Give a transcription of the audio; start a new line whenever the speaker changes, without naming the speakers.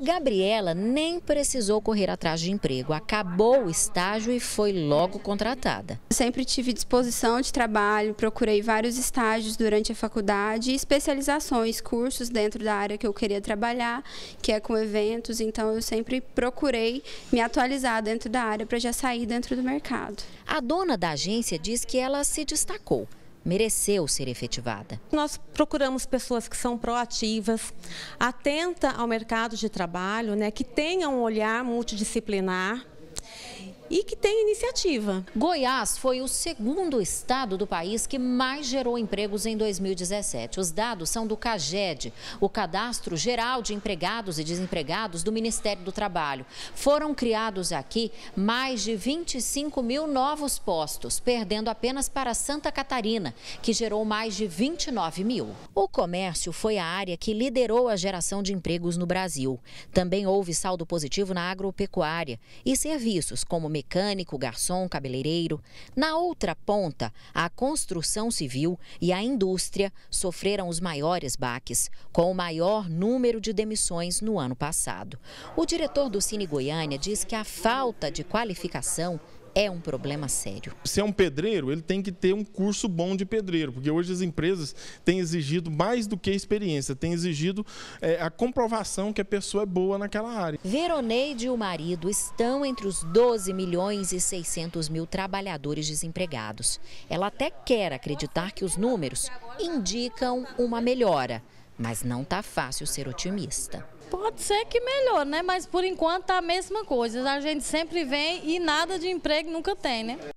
A Gabriela nem precisou correr atrás de emprego, acabou o estágio e foi
logo contratada.
sempre tive disposição de trabalho, procurei vários estágios durante a faculdade, especializações, cursos dentro da área que eu queria trabalhar, que é com eventos, então eu sempre procurei me atualizar dentro da área para já sair dentro
do mercado. A dona da agência diz que ela se destacou
mereceu ser efetivada.
Nós procuramos pessoas que são proativas, atenta ao mercado de trabalho, né, que tenham um olhar multidisciplinar e que tem iniciativa. Goiás foi o segundo estado do país que mais gerou empregos em
2017. Os dados são do CAGED, o Cadastro Geral de Empregados e Desempregados do Ministério do Trabalho. Foram criados aqui mais de 25 mil novos postos, perdendo apenas para Santa Catarina, que gerou mais de 29 mil. O comércio foi a área que liderou a geração de empregos no Brasil. Também houve saldo positivo na agropecuária e serviços como mecânico, garçom, cabeleireiro. Na outra ponta, a construção civil e a indústria sofreram os maiores baques, com o maior número de demissões no ano passado. O diretor do Cine Goiânia diz que a falta de qualificação é um
problema sério. Se é um pedreiro, ele tem que ter um curso bom de pedreiro, porque hoje as empresas têm exigido mais do que experiência, têm exigido é, a comprovação que a pessoa é boa naquela área. Veroneide
e o marido estão entre os 12 milhões
e 600
mil trabalhadores desempregados. Ela até quer acreditar que os números
indicam uma melhora,
mas não está fácil ser otimista.
Pode ser que melhor, né? Mas por enquanto tá a mesma coisa. A gente sempre vem e nada de emprego nunca tem, né?